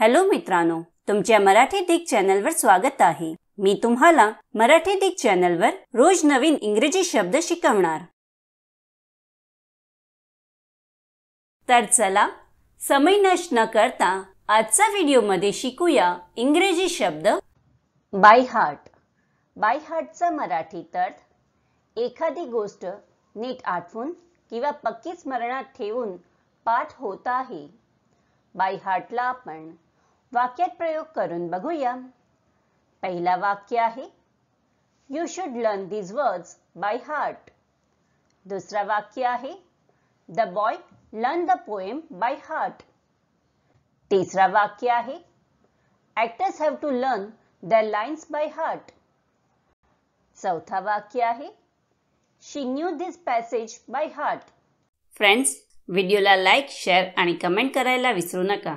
hello मित्रांनो तुमच्या मराठी दिग चॅनलवर स्वागत आहे मी तुम्हाला मराठी दिग चॅनलवर रोज नवीन इंग्रजी शब्द शिकवणार तर चला समय नष्ट न करता आजचा व्हिडिओ मध्ये शिकूया इंग्रजी शब्द बाय हार्ट बाय हार्टचा मराठीत अर्थ एखादी गोष्ट नीट आठवून किंवा पक्की स्मरणात ठेवून पाठ होत आहे बाय हार्टला आपण वाक्यात प्रयोग करून बघूया पहिला वाक्य आहे you should learn these words by heart दुसरा वाक्य आहे the boy learn the poem by heart तिसरा वाक्य आहे actors have to learn the lines by heart चौथा वाक्य आहे she knew this passage by heart friends व्हिडिओला लाईक शेअर आणि कमेंट करायला विसरू नका